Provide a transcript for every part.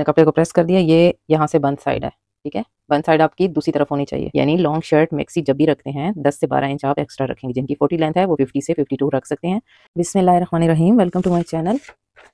मैंने कपड़े को प्रेस कर दिया ये यहाँ से बंद साइड है ठीक है बंद साइड आपकी दूसरी तरफ होनी चाहिए यानी लॉन्ग शर्ट मैक्सी जब भी रखते हैं 10 से 12 इंच आप एक्स्ट्रा रखेंगे जिनकी फोर्टी लेंथ है वो 50 से 52 रख सकते हैं बिस्मिल्लाह रहीम welcome to my channel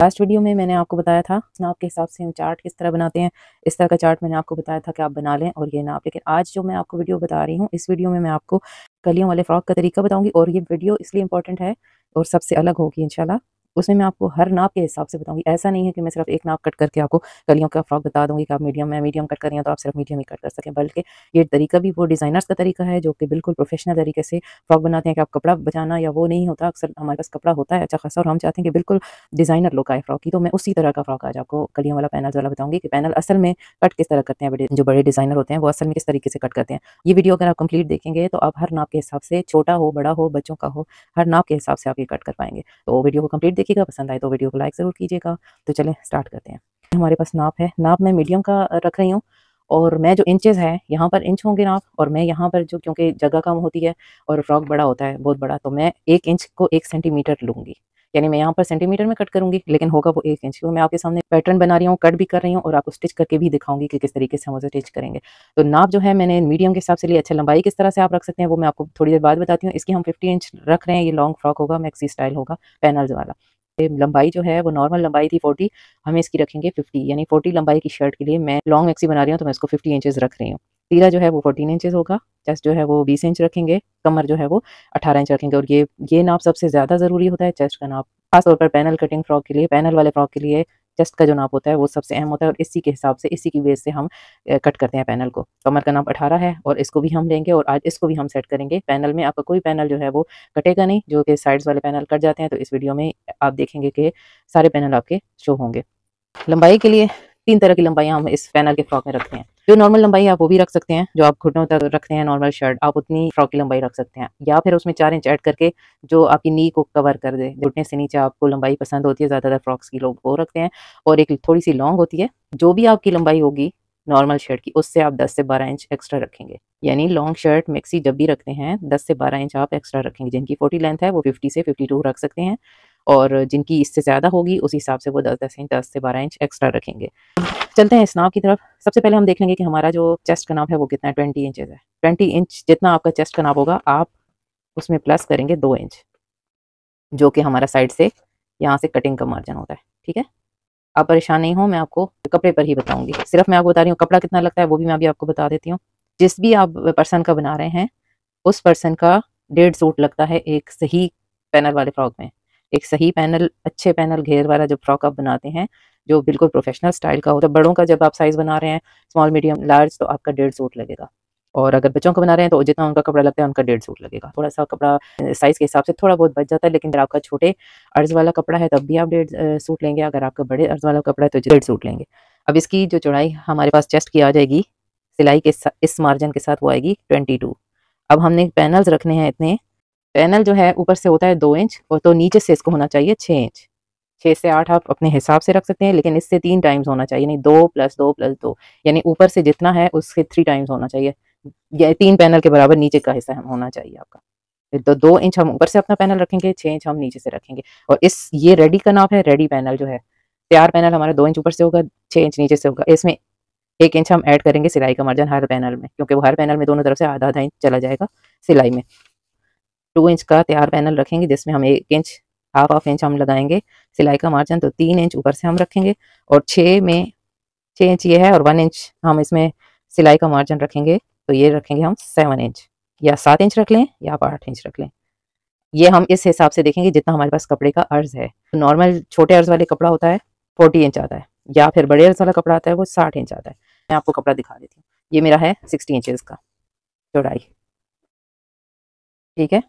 last video में मैंने आपको बताया था नाप के हिसाब से हम चार्ट किस तरह बनाते हैं इस तरह का चार्ट मैंने आपको बताया था कि आप बना लें और ये नाप लेकिन आज जो मैं आपको वीडियो बता रही हूँ इस वीडियो में मैं आपको कलियों वाले फ्रॉक का तरीका बताऊँगी और ये वीडियो इसलिए इंपॉर्टेंट है और सबसे अलग होगी इनशाला उसमें मैं आपको हर नाप के हिसाब से बताऊंगी ऐसा नहीं है कि मैं सिर्फ एक नाप कट करके आपको कलियों का फ्रॉक बता दूंगी कि आप मीडियम में मीडियम कट करें तो आप सिर्फ मीडियम ही कट कर सकें बल्कि ये तरीका भी वो डिज़ाइनर्स का तरीका है जो कि बिल्कुल प्रोफेशनल तरीके से फ्रॉक बनाते हैं कि आप कपड़ा बचाना या वो नहीं होता अक्सर हमारे पास कपड़ा होता है अच्छा खासा और हम चाहते हैं कि बिल्कुल डिज़ाइनर लोग आए फ्रॉक की तो मैं उसी तरह का फ्रॉक आज आपको कलियों वाला पैनल वाला बताऊँगी कि पैनल असल में कट किस तरह करते हैं बड़े जो बड़े डिज़ाइनर होते हैं वो असल में किस तरीके से कट करते हैं ये वीडियो अगर आप कंप्लीट देखेंगे तो आप हर नाप के हिसाब से छोटा हो बड़ा हो बच्चों का हो हर नाप के हिसाब से आप ये कट कर पाएंगे तो वीडियो को कंप्लीट देखिएगा पसंद आए तो वीडियो को लाइक ज़रूर कीजिएगा तो चले स्टार्ट करते हैं हमारे पास नाप है नाप मैं मीडियम का रख रही हूँ और मैं जो इंचेस है यहाँ पर इंच होंगे नाप और मैं यहाँ पर जो क्योंकि जगह कम होती है और फ्रॉक बड़ा होता है बहुत बड़ा तो मैं एक इंच को एक सेंटीमीटर लूंगी यानी मैं यहाँ पर सेंटीमीटर में कट करूंगी लेकिन होगा वो एक इंच तो मैं आपके सामने पैटर्न बना रही हूँ कट भी कर रही हूँ और आपको स्टिच करके भी दिखाऊंगी कि किस तरीके से हम उसे स्टिच करेंगे तो नाप जो है मैंने मीडियम के हिसाब से लिए अच्छा लंबाई किस तरह से आप रख सकते हैं वो मैं आपको थोड़ी देर बाद बताती हूँ इसकी हम फिफ्टी इंच रख रहे हैं ये लॉन्ग फ्रॉक होगा मैक्सी स्टाइल होगा पैनल्स वाला लंबाई जो है वो नॉर्मल लंबाई थी फोर्टी हमें इसकी रखेंगे फिफ्टी यानी फोर्टी लंबाई की शर्ट के लिए मैं लॉन्ग एक्सी बना रही हूँ तो मैं इसको फिफ्टी इंचेस रख रही हूँ तीरा जो है वो फोर्टीन इंचेस होगा चेस्ट जो है वो बीस इंच रखेंगे कमर जो है वो अठारह इंच रखेंगे और ये ये नाप सबसे ज़्यादा ज़रूरी होता है चेस्ट का नाप खासतौर पर पैनल कटिंग फ्रॉक के लिए पैनल वाले फ्रॉक के लिए चेस्ट का जो नाप होता है वो सबसे अहम होता है और इसी के हिसाब से इसी की वेज से हम कट करते हैं पैनल को कमर का नाप अठारह है और इसको भी हम लेंगे और आज इसको भी हम सेट करेंगे पैनल में आपका कोई पैनल जो है वो कटेगा नहीं जो कि साइड्स वाले पैनल कट जाते हैं तो इस वीडियो में आप देखेंगे कि सारे पैनल आपके शो होंगे लंबाई के लिए तीन तरह की लंबाई हम इस फैनल के फ्रॉक में रखते हैं जो नॉर्मल लंबाई आप वो भी रख सकते हैं जो आप घुटनों तक रखते हैं नॉर्मल शर्ट आप उतनी फ्रॉक की लंबाई रख सकते हैं या फिर उसमें चार इंच ऐड करके जो आपकी नी को कवर कर दे घुटने से नीचे आपको लंबाई पसंद होती है ज़्यादातर फ्रॉक्स की लोग वो रखते हैं और एक थोड़ी सी लॉन्ग होती है जो भी आपकी लंबाई होगी नॉर्मल शर्ट की उससे आप 10 से 12 इंच एक्स्ट्रा रखेंगे यानी लॉन्ग शर्ट मिक्सी जब भी रखते हैं 10 से 12 इंच आप एक्स्ट्रा रखेंगे जिनकी 40 लेंथ है वो 50 से 52 रख सकते हैं और जिनकी इससे ज़्यादा होगी उस हिसाब से वो दस दस इंच दस से बारह इंच एक्स्ट्रा रखेंगे चलते हैं स्नाव की तरफ सबसे पहले हम देख लेंगे कि हमारा जो चेस्ट का है वो कितना है ट्वेंटी इंचज है ट्वेंटी इंच जितना आपका चेस्ट का नाप होगा आप उसमें प्लस करेंगे दो इंच जो कि हमारा साइड से यहाँ से कटिंग का मार्जिन होता है ठीक है आप परेशान नहीं हो मैं आपको कपड़े पर ही बताऊंगी सिर्फ मैं आपको बता रही हूँ कपड़ा कितना लगता है वो भी मैं अभी आपको बता देती हूँ जिस भी आप पर्सन का बना रहे हैं उस पर्सन का डेढ़ सूट लगता है एक सही पैनल वाले फ्रॉक में एक सही पैनल अच्छे पैनल घेर वाला जो फ्रॉक आप बनाते हैं जो बिल्कुल प्रोफेशनल स्टाइल का होता तो है बड़ों का जब आप साइज़ बना रहे हैं स्मॉल मीडियम लार्ज तो आपका डेढ़ सूट लगेगा और अगर बच्चों का बना रहे हैं तो जितना उनका कपड़ा लगता है उनका डेढ़ सूट लगेगा थोड़ा सा कपड़ा साइज़ के हिसाब से थोड़ा बहुत बच जाता है लेकिन अगर आपका छोटे अर्ज वाला कपड़ा है तब भी आप डेढ़ सूट लेंगे अगर आपका बड़े अर्ज वाला कपड़ा है तो डेढ़ सूट लेंगे अब इसकी जो चौड़ाई हमारे पास चेस्ट की आ जाएगी सिलाई के इस मार्जिन के साथ वो आएगी ट्वेंटी टू अब हमने पैनल्स रखने हैं इतने पैनल जो है ऊपर से होता है दो इंच और तो नीचे से इसको होना चाहिए छः इंच छः से आठ आप अपने हिसाब से रख सकते हैं लेकिन इससे तीन टाइम्स होना चाहिए यानी दो प्लस दो प्लस दो यानी ऊपर से जितना है उससे थ्री टाइम्स होना चाहिए या तीन पैनल के बराबर नीचे का हिस्सा होना चाहिए आपका तो दो इंच हम ऊपर से अपना पैनल रखेंगे छः इंच हम नीचे से रखेंगे और इस ये रेडी का नाप है रेडी पैनल जो है तैयार पैनल हमारा दो इंच ऊपर से होगा छः इंच नीचे से होगा इसमें एक इंच हम ऐड करेंगे सिलाई का मार्जिन हर पैनल में क्योंकि वो हर पैनल में दोनों तरफ से आधा आधा इंच चला जाएगा सिलाई में टू इंच का तैयार पैनल रखेंगे जिसमें हम एक इंच हाफ हाफ इंच हम लगाएंगे सिलाई का मार्जिन तो तीन इंच ऊपर से हम रखेंगे और छः में छः इंच ये है और वन इंच हम इसमें सिलाई का मार्जिन रखेंगे तो ये रखेंगे हम सेवन इंच या सात इंच रख लें या आप आठ इंच रख लें ये हम इस हिसाब से देखेंगे जितना हमारे पास कपड़े का अर्ज है तो नॉर्मल छोटे अर्ज वाले कपड़ा होता है फोर्टी इंच आता है या फिर बड़े अर्ज वाला कपड़ा आता है वो साठ इंच आता है मैं आपको कपड़ा दिखा देती हूँ ये मेरा है सिक्सटी इंचज़ का चौड़ाई ठीक है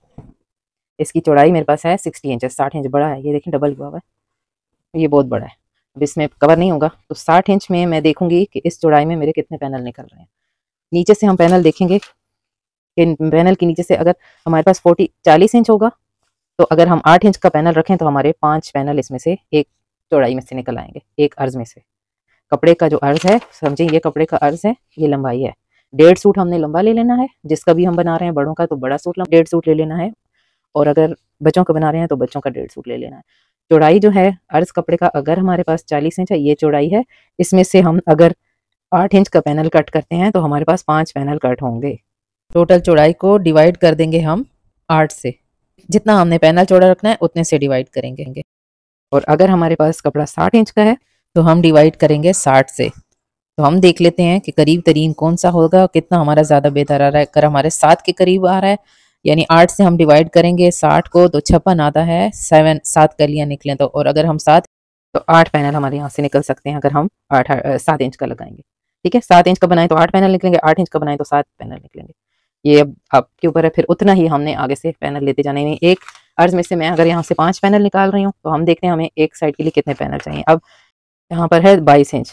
इसकी चौड़ाई मेरे पास है सिक्सटी इंच साठ इंच बड़ा है ये देखें डबल हुआ हुआ है ये बहुत बड़ा है अब इसमें कवर नहीं होगा तो साठ इंच में मैं देखूंगी कि इस चौड़ाई में मेरे कितने पैनल निकल रहे हैं नीचे से हम पैनल देखेंगे कि पैनल के नीचे से अगर हमारे पास फोर्टी चालीस इंच होगा तो अगर हम आठ इंच का पैनल रखें तो हमारे पाँच पैनल इसमें से एक चौड़ाई में से निकल आएंगे एक अर्ज में से कपड़े का जो अर्ज है समझें ये कपड़े का अर्ज है ये लंबाई है डेढ़ सूट हमने लंबा ले लेना है जिसका भी हम बना रहे हैं बड़ों का तो बड़ा सूट डेढ़ सूट ले लेना है और अगर बच्चों का बना रहे हैं तो बच्चों का डेढ़ सूट ले लेना है चौड़ाई जो है अर्ज कपड़े का अगर हमारे पास चालीस इंच है ये चौड़ाई है इसमें से हम अगर आठ इंच का पैनल कट करते हैं तो हमारे पास पाँच पैनल कट होंगे टोटल चौड़ाई को डिवाइड कर देंगे हम आठ से जितना हमने पैनल चौड़ा रखना है उतने से डिवाइड करेंगे और अगर हमारे पास कपड़ा साठ इंच का है तो हम डिवाइड करेंगे साठ से तो हम देख लेते हैं कि करीब तरीन कौन सा होगा कितना हमारा ज़्यादा बेहतर आ रहा है अगर हमारे सात के करीब आ रहा है यानी आठ से हम डिवाइड करेंगे साठ को तो छप्पन आता है सेवन सात कलियाँ निकलें तो और अगर हम सात तो आठ पैनल हमारे यहाँ से निकल सकते हैं अगर हम आठ सात इंच का लगाएंगे ठीक है सात इंच का बनाएं तो आठ पैनल निकलेंगे आठ इंच का बनाएं तो सात पैनल निकलेंगे ये अब आपके ऊपर है फिर उतना ही हमने आगे से पैनल लेते जाने एक अर्ज में से मैं अगर यहाँ से पांच पैनल निकाल रही हूँ तो हम देखते हैं हमें एक साइड के लिए कितने पैनल चाहिए अब यहाँ पर है बाईस इंच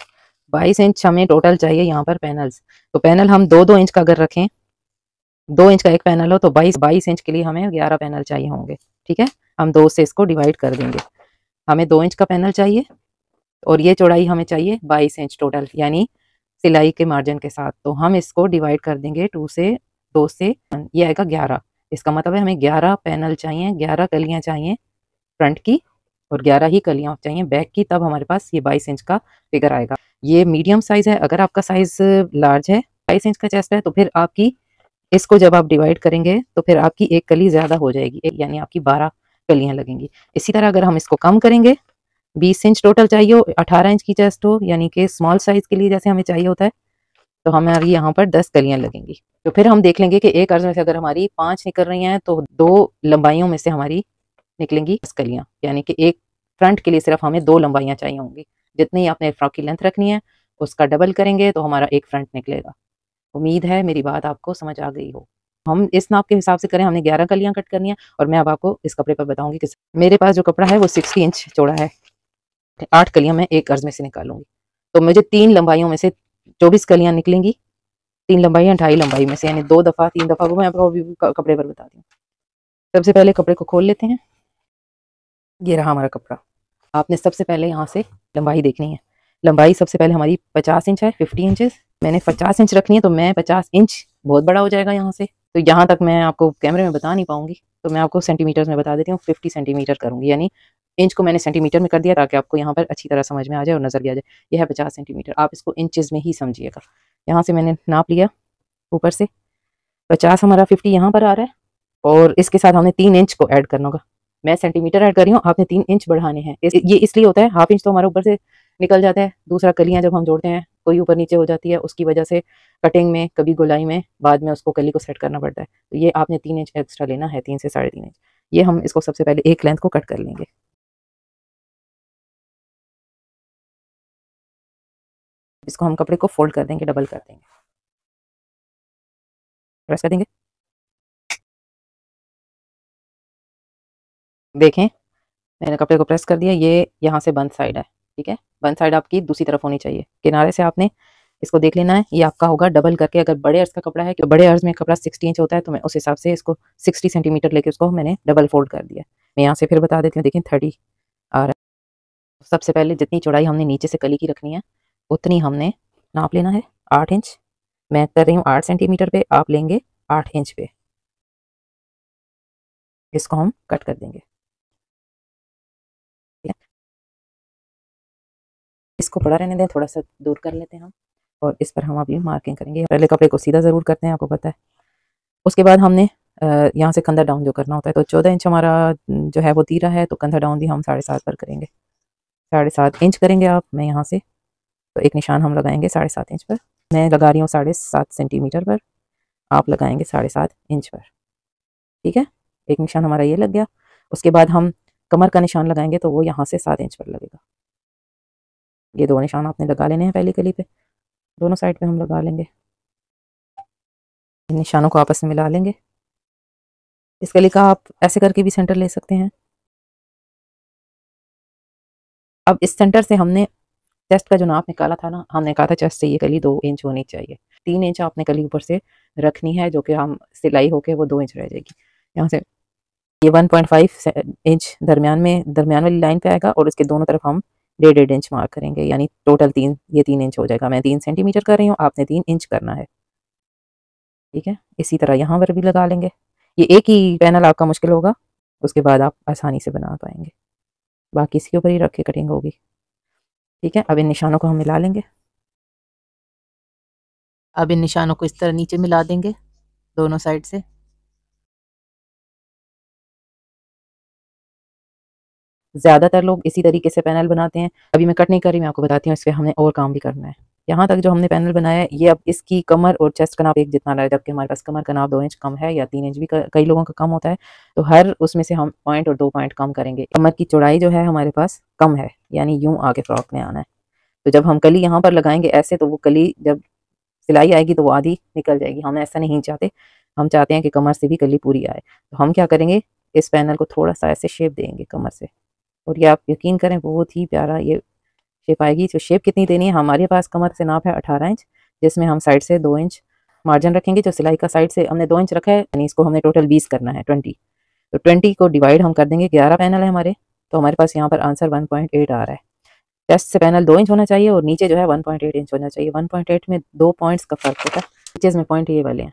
बाईस इंच हमें टोटल चाहिए यहाँ पर पैनल्स तो पैनल हम दो दो इंच का अगर रखें दो इंच का एक पैनल हो तो बाईस बाईस इंच के लिए हमें ग्यारह पैनल चाहिए होंगे ठीक है हम दो से इसको डिवाइड कर देंगे हमें दो इंच का पैनल चाहिए और ये चौड़ाई हमें चाहिए बाईस इंच टोटल यानी सिलाई के मार्जिन के साथ तो हम इसको डिवाइड कर देंगे टू से दो से ये आएगा ग्यारह इसका मतलब है हमें ग्यारह पैनल चाहिए ग्यारह कलियाँ चाहिए फ्रंट की और ग्यारह ही कलियाँ चाहिए बैक की तब हमारे पास ये बाईस इंच का फिगर आएगा ये मीडियम साइज़ है अगर आपका साइज़ लार्ज है बाईस इंच का चेस्ट है तो फिर आपकी इसको जब आप डिवाइड करेंगे तो फिर आपकी एक कली ज़्यादा हो जाएगी यानी आपकी बारह कलियां लगेंगी इसी तरह अगर हम इसको कम करेंगे बीस इंच टोटल चाहिए हो अठारह इंच की चेस्ट हो यानी कि स्मॉल साइज़ के लिए जैसे हमें चाहिए होता है तो हमारी यहाँ पर दस कलियां लगेंगी तो फिर हम देख लेंगे कि एक अर्ज में से अगर हमारी पांच निकल रही हैं तो दो लंबाइयों में से हमारी निकलेंगी दस कलियां यानी कि एक फ्रंट के लिए सिर्फ हमें दो लंबाइयाँ चाहिए होंगी जितनी ही आपने फ्रॉक की लेंथ रखनी है उसका डबल करेंगे तो हमारा एक फ्रंट निकलेगा उम्मीद है मेरी बात आपको समझ आ गई हो हम इस नाप के हिसाब से करें हमने ग्यारह कलियाँ कट करनी है और मैं अब आपको इस कपड़े पर बताऊंगी कि मेरे पास जो कपड़ा है वो सिक्सटी इंच चौड़ा है आठ कलियाँ मैं एक अर्ज में से निकालूंगी तो मुझे तीन लंबाइयों में से चौबीस कलियाँ निकलेंगी तीन लंबाइयाँ ढाई लंबाई में से यानी दो दफ़ा तीन दफ़ा वो मैं आपको कपड़े पर बता दूँ सबसे पहले कपड़े को खोल लेते हैं ये रहा हमारा कपड़ा आपने सबसे पहले यहाँ से लंबाई देखनी है लंबाई सबसे पहले हमारी पचास इंच है फिफ्टी इंचज मैंने पचास इंच रखनी है तो मैं पचास इंच बहुत बड़ा हो जाएगा यहाँ से तो यहाँ तक मैं आपको कैमरे में बता नहीं पाऊंगी तो मैं आपको सेंटीमीटर में बता देती हूँ फिफ्टी सेंटीमीटर करूंगी यानी इंच को मैंने सेंटीमीटर में कर दिया ताकि आपको यहाँ पर अच्छी तरह समझ में आ जाए और नज़र भी आ जाए यह है पचास सेंटीमीटर आप इसको इंचज़ में ही समझिएगा यहाँ से मैंने नाप लिया ऊपर से पचास हमारा फिफ्टी यहाँ पर आ रहा है और इसके साथ हमने तीन इंच को ऐड करना होगा मैं सेंटीमीटर ऐड कर रही हूँ आपने तीन इंच बढ़ाने हैं ये इसलिए होता है हाफ इंच तो हमारे ऊपर से निकल जाता है दूसरा कलियाँ जब हम जोड़ते हैं कोई ऊपर नीचे हो जाती है उसकी वजह से कटिंग में कभी गुलाई में बाद में उसको कली को सेट करना पड़ता है तो ये आपने तीन इंच एक्स्ट्रा लेना है तीन से साढ़े तीन इंच ये हम इसको सबसे पहले एक लेंथ को कट कर लेंगे इसको हम कपड़े को फोल्ड कर देंगे डबल कर देंगे प्रेस कर देंगे देखें मैंने कपड़े को प्रेस कर दिया ये यहाँ से बंद साइड है ठीक है बंद साइड आपकी दूसरी तरफ होनी चाहिए किनारे से आपने इसको देख लेना है ये आपका होगा डबल करके अगर बड़े अर्ज का कपड़ा है तो बड़े अर्ज में कपड़ा सिक्सटी इंच होता है तो मैं उस हिसाब से इसको सिक्सटी सेंटीमीटर लेके उसको मैंने डबल फोल्ड कर दिया मैं यहाँ से फिर बता देती हूँ देखें थर्टी आ रहा है सबसे पहले जितनी चौड़ाई हमने नीचे से कली की रखनी है उतनी हमने नाप लेना है आठ इंच मैं कर रही हूँ आठ सेंटीमीटर पे आप लेंगे आठ इंच पे इसको हम कट कर देंगे इसको पड़ा रहने दें थोड़ा सा दूर कर लेते हैं हम और इस पर हम अभी मार्किंग करेंगे पहले कपड़े को सीधा ज़रूर करते हैं आपको पता है उसके बाद हमने यहाँ से कंधा डाउन जो करना होता है तो चौदह इंच हमारा जो है वो तीरा है तो कंधा डाउन भी हम साढ़े सात पर करेंगे साढ़े सात इंच करेंगे आप मैं यहाँ से तो एक निशान हम लगाएंगे साढ़े सात इंच पर मैं लगा रही हूँ साढ़े सात सेंटीमीटर पर आप लगाएंगे साढ़े सात इंच पर ठीक है एक निशान हमारा ये लग गया उसके बाद हम कमर का निशान लगाएंगे तो वो यहाँ से सात इंच पर लगेगा ये दो निशान आपने लगा लेने हैं पहली कली पे दोनों साइड पे हम लगा लेंगे इन निशानों को आपस में मिला लेंगे इस कली का आप ऐसे करके भी सेंटर ले सकते हैं अब इस सेंटर से हमने चेस्ट का जो नाप निकाला था ना हमने कहा था चेस्ट से ये कली दो इंच होनी चाहिए तीन इंच आपने कली ऊपर से रखनी है जो कि हम सिलाई होके वो दो इंच रह जाएगी यहाँ से ये 1.5 इंच दरमियान में दरमियान वाली लाइन पे आएगा और उसके दोनों तरफ हम डेढ़ डेढ़ इंच मार्क करेंगे यानी टोटल तीन ये तीन इंच हो जाएगा मैं तीन सेंटीमीटर कर रही हूँ आपने तीन इंच करना है ठीक है इसी तरह यहाँ पर भी लगा लेंगे ये एक ही पैनल आपका मुश्किल होगा उसके बाद आप आसानी से बना पाएंगे बाकी इसके ऊपर ही रख के कटिंग होगी ठीक है अब इन निशानों को हम मिला लेंगे अब इन निशानों को इस तरह नीचे मिला देंगे दोनों साइड से ज़्यादातर लोग इसी तरीके से पैनल बनाते हैं अभी मैं कट नहीं कर रही मैं आपको बताती हूँ इस पर हमने और काम भी करना है यहाँ तक जो हमने पैनल बनाया है ये अब इसकी कमर और चेस्ट का नाप एक जितना लगा जबकि हमारे पास कमर का नाप दो इंच कम है या तीन इंच भी कई लोगों का कम होता है तो हर उसमें से हम पॉइंट और दो पॉइंट कम करेंगे कमर की चौड़ाई जो है हमारे पास कम है यानी यूं आगे फ्रॉक में आना है तो जब हम कली यहाँ पर लगाएंगे ऐसे तो वो कली जब सिलाई आएगी तो वो आधी निकल जाएगी हम ऐसा नहीं चाहते हम चाहते हैं कि कमर से भी कली पूरी आए तो हम क्या करेंगे इस पैनल को थोड़ा सा ऐसे शेप देंगे कमर से और ये आप यकीन करें बहुत ही प्यारा ये शेप आएगी तो शेप कितनी देनी है हमारे पास कमर से नाप है अठारह इंच जिसमें हम साइड से दो इंच मार्जिन रखेंगे जो सिलाई का साइड से हमने दो इंच रखा है यानी इसको हमने टोटल बीस करना है ट्वेंटी तो ट्वेंटी को डिवाइड हम कर देंगे ग्यारह पैनल है हमारे तो हमारे पास यहाँ पर आंसर वन पॉइंट एट आ रहा है टेस्ट से पैनल दो इंच होना चाहिए और नीचे जो है वन पॉइंट एट इंच होना चाहिए वन पॉइंट एट में दो पॉइंट्स का फर्क होता है पॉइंट ये वाले हैं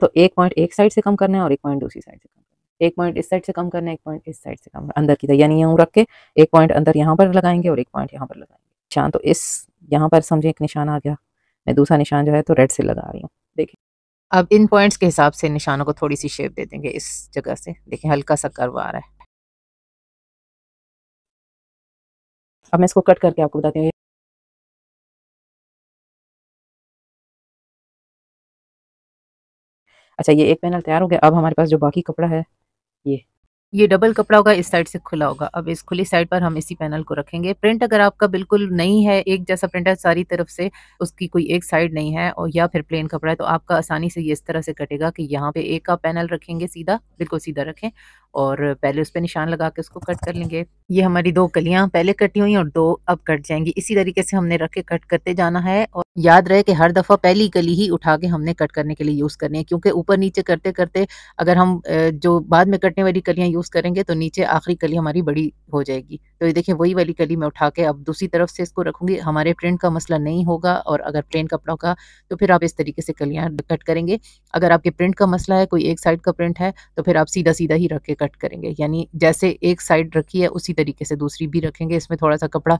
तो एक पॉइंट एक साइड से कम करना है और एक पॉइंट दूसरी साइड से कम एक पॉइंट इस साइड से कम करना है एक पॉइंट इस साइड से कम अंदर की तरफ यानी यूँ रख के एक पॉइंट अंदर यहाँ पर लगाएंगे और एक पॉइंट यहाँ पर लगाएंगे निशान तो इस यहाँ पर समझे एक निशान आ गया मैं दूसरा निशान जो है तो रेड से लगा रही हूँ देखिए अब इन पॉइंट्स के हिसाब से निशानों को थोड़ी सी शेप दे देंगे इस जगह से देखिए हल्का सा कर्व आ रहा है अब मैं इसको कट करके आपको बताती हूँ अच्छा ये एक पैनल तैयार हो गया अब हमारे पास जो बाकी कपड़ा है ये ये डबल कपड़ा होगा इस साइड से खुला होगा अब इस खुली साइड पर हम इसी पैनल को रखेंगे प्रिंट अगर आपका बिल्कुल नहीं है एक जैसा प्रिंट है सारी तरफ से उसकी कोई एक साइड नहीं है और या फिर प्लेन कपड़ा है तो आपका आसानी से ये इस तरह से कटेगा कि यहाँ पे एक का पैनल रखेंगे सीधा बिल्कुल सीधा रखें और पहले उस पर निशान लगा के उसको कट कर लेंगे ये हमारी दो कलियां पहले कटी हुई और दो अब कट जाएंगी इसी तरीके से हमने रख के कट करते जाना है और याद रहे कि हर दफ़ा पहली कली ही उठा के हमने कट करने के लिए यूज़ करनी है क्योंकि ऊपर नीचे करते करते अगर हम जो बाद में कटने वाली कलियां यूज़ करेंगे तो नीचे आखिरी कली हमारी बड़ी हो जाएगी तो ये देखिए वही वाली कली मैं उठा के अब दूसरी तरफ से इसको रखूंगी हमारे प्रिंट का मसला नहीं होगा और अगर प्रिंट कपड़ों का तो फिर आप इस तरीके से कलियां कट करेंगे अगर आपके प्रिंट का मसला है कोई एक साइड का प्रिंट है तो फिर आप सीधा सीधा ही रख के कट कट करेंगे यानी जैसे एक साइड रखी है उसी तरीके से दूसरी भी रखेंगे इसमें थोड़ा सा कपड़ा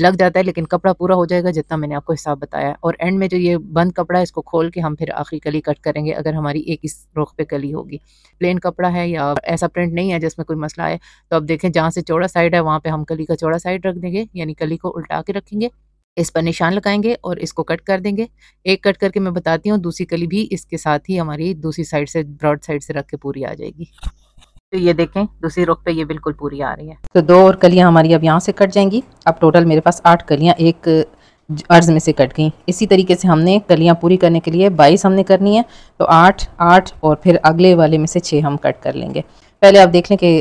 लग जाता है लेकिन कपड़ा पूरा हो जाएगा जितना मैंने आपको हिसाब बताया है और एंड में जो ये बंद कपड़ा है इसको खोल के हम फिर आखिरी कली कट करेंगे अगर हमारी एक इस रुख पे कली होगी प्लेन कपड़ा है या ऐसा प्रिंट नहीं है जिसमें कोई मसला आए तो आप देखें जहाँ से चौड़ा साइड है वहाँ पर हम कली का चौड़ा साइड रख देंगे यानी कली को उल्टा के रखेंगे इस पर निशान लगाएंगे और इसको कट कर देंगे एक कट करके मैं बताती हूँ दूसरी कली भी इसके साथ ही हमारी दूसरी साइड से ब्रॉड साइड से रख के पूरी आ जाएगी तो ये देखें दूसरी रुख पे ये बिल्कुल पूरी आ रही है तो दो और कलियाँ हमारी अब यहाँ से कट जाएंगी अब टोटल मेरे पास आठ कलियाँ एक अर्ज में से कट गई इसी तरीके से हमने कलियाँ पूरी करने के लिए बाईस हमने करनी है तो आठ आठ और फिर अगले वाले में से छः हम कट कर लेंगे पहले आप देख लें कि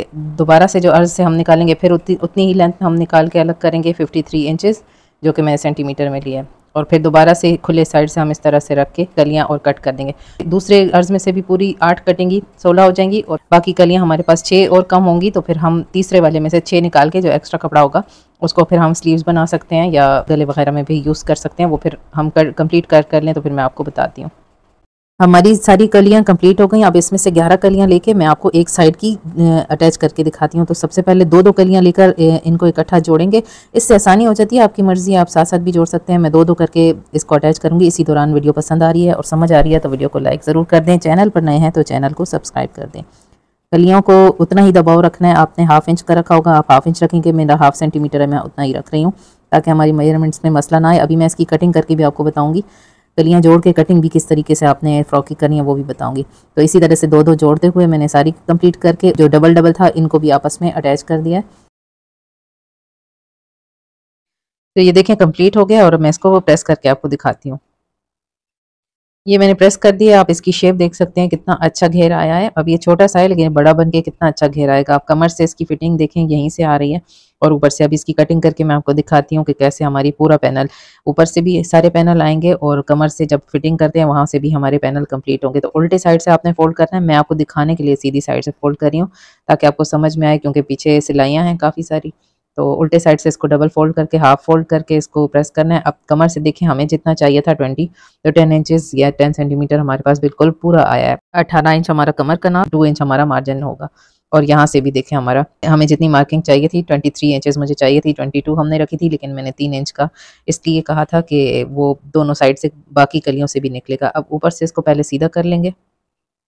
दोबारा से जो अर्ज से हम निकालेंगे फिर उतनी उतनी ही लेंथ हम निकाल के अलग करेंगे फिफ्टी थ्री इंचज़ जो कि मैंने सेंटीमीटर में लिया है और फिर दोबारा से खुले साइड से हम इस तरह से रख के कलियाँ और कट कर देंगे दूसरे अर्ज में से भी पूरी आठ कटेंगी सोलह हो जाएंगी और बाकी कलियाँ हमारे पास छः और कम होंगी तो फिर हम तीसरे वाले में से छः निकाल के जो एक्स्ट्रा कपड़ा होगा उसको फिर हम स्लीव्स बना सकते हैं या गले वगैरह में भी यूज़ कर सकते हैं वो फिर हम कर कंप्लीट कर कर लें तो फिर मैं आपको बताती हूँ हमारी सारी कलियाँ कंप्लीट हो गई अब इसमें से ग्यारह कलियाँ लेके मैं आपको एक साइड की अटैच करके दिखाती हूँ तो सबसे पहले दो दो कलियाँ लेकर इनको इकट्ठा जोड़ेंगे इससे आसानी हो जाती है आपकी मर्ज़ी आप साथ साथ भी जोड़ सकते हैं मैं दो दो करके इसको अटैच करूँगी इसी दौरान वीडियो पसंद आ रही है और समझ आ रही है तो वीडियो को लाइक ज़रूर कर दें चैनल पर नए हैं तो चैनल को सब्सक्राइब कर दें कलियों को उतना ही दबाव रखना है आपने हाफ इंच का रखा होगा आप हाफ इंच रखेंगे मेरा हाफ सेंटीमीटर है मैं उतना ही रख रही हूँ ताकि हमारी मेजरमेंट्स में मसला ना आए अभी मैं इसकी कटिंग करके भी आपको बताऊँगी कलियाँ जोड़ के कटिंग भी किस तरीके से आपने फ्रॉक की करनी है वो भी बताऊंगी तो इसी तरह से दो दो जोड़ते हुए मैंने सारी कंप्लीट करके जो डबल डबल था इनको भी आपस में अटैच कर दिया तो ये देखें कंप्लीट हो गया और मैं इसको प्रेस करके आपको दिखाती हूँ ये मैंने प्रेस कर दिया आप इसकी शेप देख सकते हैं कितना अच्छा घेर आया है अब ये छोटा सा है लेकिन बड़ा बन के कितना अच्छा घेर आएगा आप कमर से इसकी फिटिंग देखें यहीं से आ रही है और ऊपर से अब इसकी कटिंग करके मैं आपको दिखाती हूँ कि कैसे हमारी पूरा पैनल ऊपर से भी सारे पैनल आएंगे और कमर से जब फिटिंग करते हैं वहाँ से भी हमारे पैनल कंप्लीट होंगे तो उल्टे साइड से आपने फोल्ड करना है मैं आपको दिखाने के लिए सीधी साइड से फोल्ड कर रही हूँ ताकि आपको समझ में आए क्योंकि पीछे सिलाइयाँ हैं काफ़ी सारी तो उल्टे साइड से इसको डबल फोल्ड करके हाफ फोल्ड करके इसको प्रेस करना है अब कमर से देखें हमें जितना चाहिए था ट्वेंटी तो टेन इंचेस या टेन सेंटीमीटर हमारे पास बिल्कुल पूरा आया है अठारह इंच हमारा कमर का ना टू इंच हमारा मार्जिन होगा और यहाँ से भी देखें हमारा हमें जितनी मार्किंग चाहिए थी ट्वेंटी थ्री इंचज़ मुझे चाहिए थी ट्वेंटी टू हमने रखी थी लेकिन मैंने तीन इंच का इसलिए कहा था कि वो दोनों साइड से बाकी कलियों से भी निकलेगा अब ऊपर से इसको पहले सीधा कर लेंगे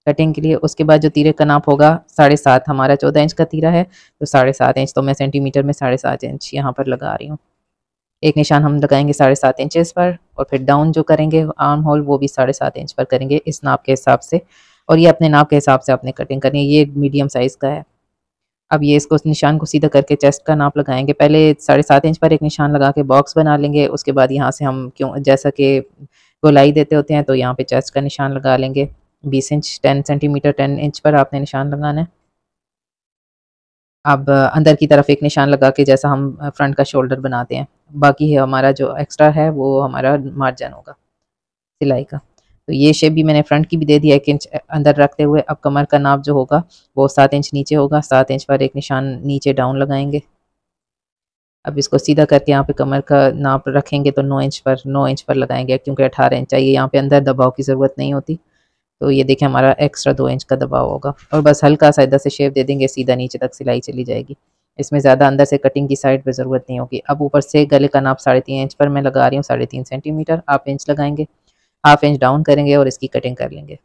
कटिंग के लिए उसके बाद जो तीरे का नाप होगा साढ़े सात हमारा चौदह इंच का तीरा है तो साढ़े सात इंच तो मैं सेंटीमीटर में साढ़े सात इंच यहाँ पर लगा रही हूँ एक निशान हम लगाएंगे साढ़े सात इंचज़ पर और फिर डाउन जो करेंगे आर्म होल वो भी साढ़े सात इंच पर करेंगे इस नाप के हिसाब से और ये अपने नाप के हिसाब से आपने कटिंग करनी है ये मीडियम साइज़ का है अब ये इसको उस निशान को सीधा करके चेस्ट का नाप लगाएंगे पहले साढ़े सात इंच पर एक निशान लगा के बॉक्स बना लेंगे उसके बाद यहाँ से हम क्यों जैसा कि गोलाई देते होते हैं तो यहाँ पे चेस्ट का निशान लगा लेंगे बीस inch ten centimetre ten inch पर आपने निशान लगाना है अब अंदर की तरफ एक निशान लगा के जैसा हम फ्रंट का शोल्डर बनाते हैं बाकी है हमारा जो एक्स्ट्रा है वो हमारा मार्जन होगा सिलाई का तो ये शेप भी मैंने फ्रंट की भी दे दिया एक इंच अंदर रखते हुए अब कमर का नाप जो होगा वो सात इंच नीचे होगा सात इंच पर एक निशान नीचे डाउन लगाएंगे अब इसको सीधा करके यहाँ पे कमर का नाप रखेंगे तो नौ इंच पर नौ इंच पर लगाएंगे क्योंकि अठारह इंच चाहिए यहाँ पे अंदर दबाव की ज़रूरत नहीं होती तो ये देखें हमारा एक्स्ट्रा दो इंच का दबाव होगा और बस हल्का सा इधर से शेप दे देंगे सीधा नीचे तक सिलाई चली जाएगी इसमें ज़्यादा अंदर से कटिंग की साइड पर ज़रूरत नहीं होगी अब ऊपर से गले का नाप साढ़े तीन इंच पर मैं लगा रही हूँ साढ़े तीन सेंटीमीटर हाफ इंच लगाएंगे हाफ इंच डाउन करेंगे और इसकी कटिंग कर लेंगे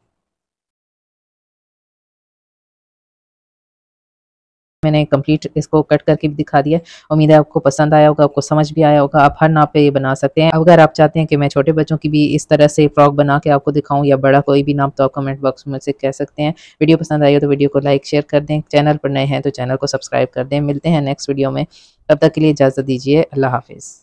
मैंने कंप्लीट इसको कट करके भी दिखा दिया उम्मीद है आपको पसंद आया होगा आपको समझ भी आया होगा आप हर नाप पे ये बना सकते हैं अगर आप चाहते हैं कि मैं छोटे बच्चों की भी इस तरह से फ्रॉक बना के आपको दिखाऊं या बड़ा कोई भी नाप तो आप कमेंट बॉक्स में से कह सकते हैं वीडियो पसंद आई हो तो वीडियो को लाइक शेयर कर दें चैनल पर नए हैं तो चैनल को सब्सक्राइब कर दें मिलते हैं नेक्स्ट वीडियो में तब तक के लिए इजाज़त दीजिए अल्लाह हाफिज़